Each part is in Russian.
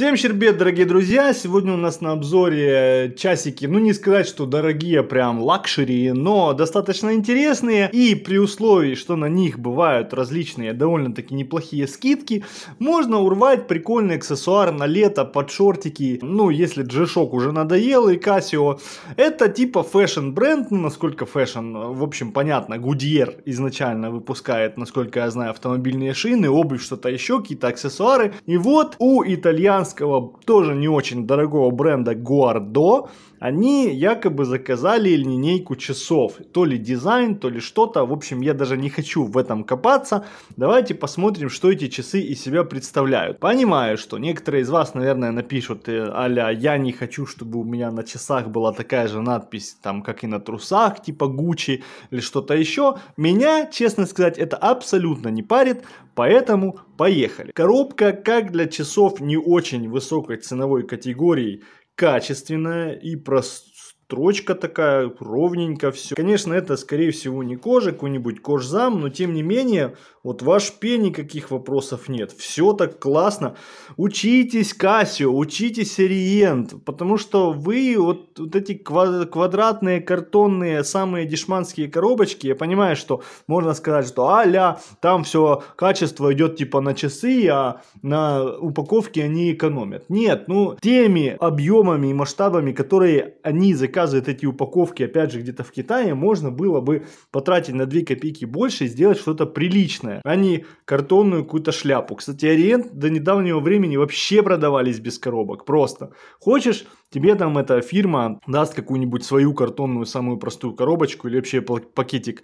Всем щербет, дорогие друзья! Сегодня у нас на обзоре э, часики, ну не сказать, что дорогие, прям лакшери, но достаточно интересные. И при условии, что на них бывают различные довольно-таки неплохие скидки, можно урвать прикольный аксессуар на лето под шортики. Ну, если Джешок уже надоел и Casio. Это типа фэшн-бренд, ну насколько фэшн, в общем, понятно, Goodyear изначально выпускает, насколько я знаю, автомобильные шины, обувь, что-то еще, какие-то аксессуары. И вот у итальянцев итальянского, тоже не очень дорогого бренда Guardo они якобы заказали линейку часов. То ли дизайн, то ли что-то. В общем, я даже не хочу в этом копаться. Давайте посмотрим, что эти часы из себя представляют. Понимаю, что некоторые из вас, наверное, напишут, э, аля, я не хочу, чтобы у меня на часах была такая же надпись, там, как и на трусах, типа Гуччи или что-то еще. Меня, честно сказать, это абсолютно не парит, поэтому поехали. Коробка, как для часов не очень высокой ценовой категории, качественная и простая строчка такая, ровненько все. Конечно, это, скорее всего, не кожа, какой-нибудь кожзам, но тем не менее, вот ваш пе никаких вопросов нет. Все так классно. Учитесь Кассио, учитесь Ориент, потому что вы вот, вот эти квадратные, картонные, самые дешманские коробочки, я понимаю, что можно сказать, что а там все качество идет типа на часы, а на упаковке они экономят. Нет, ну, теми объемами и масштабами, которые они заказывают, заказывает эти упаковки, опять же, где-то в Китае, можно было бы потратить на 2 копейки больше и сделать что-то приличное, а не картонную какую-то шляпу. Кстати, Ориент до недавнего времени вообще продавались без коробок, просто. Хочешь, тебе там эта фирма даст какую-нибудь свою картонную самую простую коробочку или вообще пакетик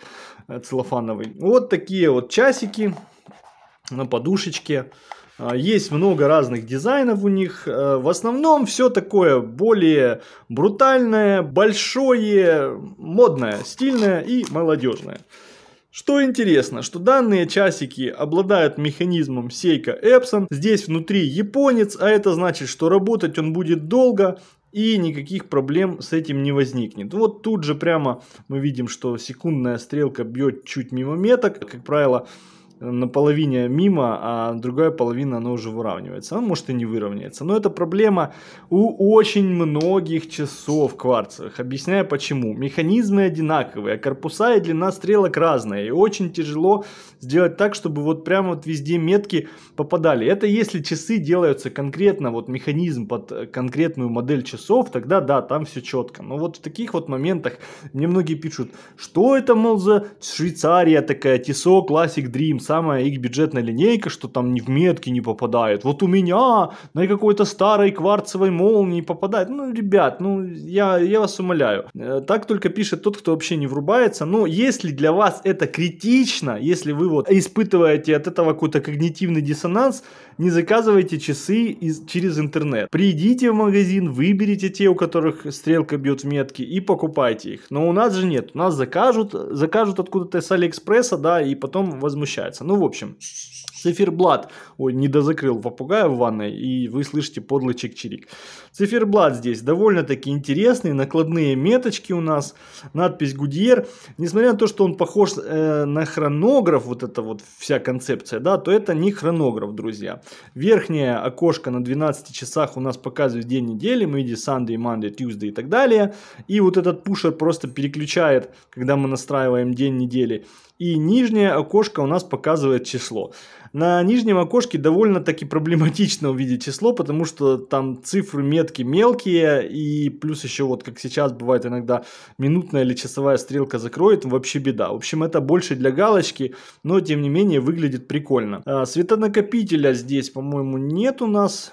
э, целлофановый. Вот такие вот часики на подушечке. А, есть много разных дизайнов у них. Э, в основном все такое более брутальное, большое, модное, стильное и молодежное. Что интересно, что данные часики обладают механизмом Seiko Epson. Здесь внутри японец, а это значит, что работать он будет долго и никаких проблем с этим не возникнет. Вот тут же прямо мы видим, что секундная стрелка бьет чуть мимо меток. Как правило, на половине мимо, а другая половина, она уже выравнивается. Она может и не выровняется. Но это проблема у очень многих часов кварцевых. Объясняю почему. Механизмы одинаковые, а корпуса и длина стрелок разные. И очень тяжело сделать так, чтобы вот прямо вот везде метки попадали. Это если часы делаются конкретно, вот механизм под конкретную модель часов, тогда да, там все четко. Но вот в таких вот моментах мне многие пишут, что это, мол, за Швейцария такая, TISO Classic Dreams, самая их бюджетная линейка, что там ни в метки не попадает. Вот у меня на какой-то старой кварцевой молнии попадает. Ну, ребят, ну, я, я вас умоляю. Э, так только пишет тот, кто вообще не врубается. Но если для вас это критично, если вы вот испытываете от этого какой-то когнитивный диссонанс, не заказывайте часы из, через интернет. Придите в магазин, выберите те, у которых стрелка бьет в метки и покупайте их. Но у нас же нет. У нас закажут, закажут откуда-то с Алиэкспресса, да, и потом возмущаются появляется. Ну, в общем, циферблат, ой, не дозакрыл попугая в ванной, и вы слышите подлый чик-чирик. Циферблат здесь довольно-таки интересный, накладные меточки у нас, надпись Гудьер. Несмотря на то, что он похож э, на хронограф, вот эта вот вся концепция, да, то это не хронограф, друзья. Верхнее окошко на 12 часах у нас показывает день недели, мы видим Sunday, Monday, Tuesday и так далее. И вот этот пушер просто переключает, когда мы настраиваем день недели, и нижнее окошко у нас показывает число. На нижнем окошке довольно-таки проблематично увидеть число, потому что там цифры метки мелкие, и плюс еще вот как сейчас бывает иногда минутная или часовая стрелка закроет, вообще беда. В общем, это больше для галочки, но тем не менее выглядит прикольно. А, светонакопителя здесь, по-моему, нет у нас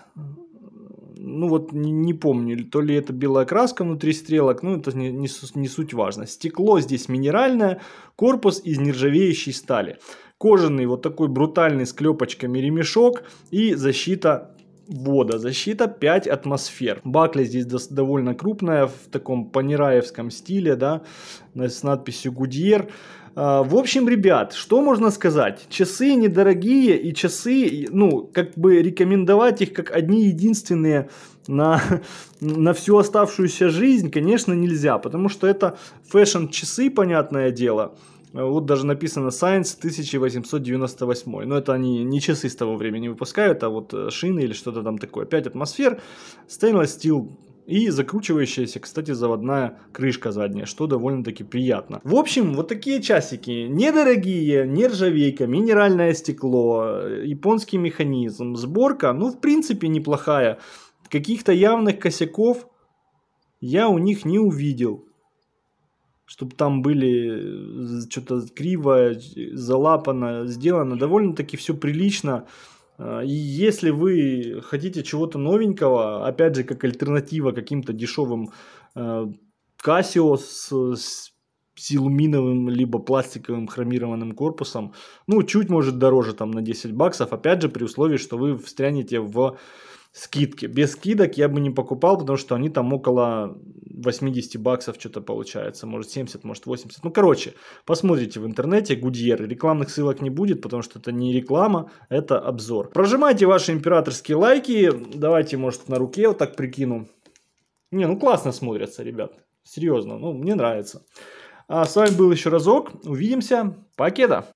ну вот не, не помню, то ли это белая краска внутри стрелок, ну это не, не, не суть важно. Стекло здесь минеральное, корпус из нержавеющей стали. Кожаный вот такой брутальный с клепочками ремешок и защита вода, защита 5 атмосфер. Бакля здесь довольно крупная, в таком панераевском стиле, да, с надписью «Гудьер». А, в общем, ребят, что можно сказать? Часы недорогие и часы, ну, как бы рекомендовать их как одни единственные на, на всю оставшуюся жизнь, конечно, нельзя, потому что это фэшн-часы, понятное дело – вот даже написано Science 1898. Но это они не часы с того времени выпускают, а вот э, шины или что-то там такое. 5 атмосфер, stainless steel и закручивающаяся, кстати, заводная крышка задняя, что довольно-таки приятно. В общем, вот такие часики. Недорогие, нержавейка, минеральное стекло, э, японский механизм, сборка, ну, в принципе, неплохая. Каких-то явных косяков я у них не увидел чтобы там были э, что-то криво, залапано, сделано. Довольно-таки все прилично. А, и если вы хотите чего-то новенького, опять же, как альтернатива каким-то дешевым э, Casio с, с силуминовым либо пластиковым хромированным корпусом, ну, чуть может дороже там на 10 баксов, опять же, при условии, что вы встрянете в скидки. Без скидок я бы не покупал, потому что они там около 80 баксов что-то получается. Может 70, может 80. Ну, короче, посмотрите в интернете Гудьер. Рекламных ссылок не будет, потому что это не реклама, это обзор. Прожимайте ваши императорские лайки. Давайте, может, на руке вот так прикину. Не, ну классно смотрятся, ребят. Серьезно, ну, мне нравится. А с вами был еще разок. Увидимся. Покеда!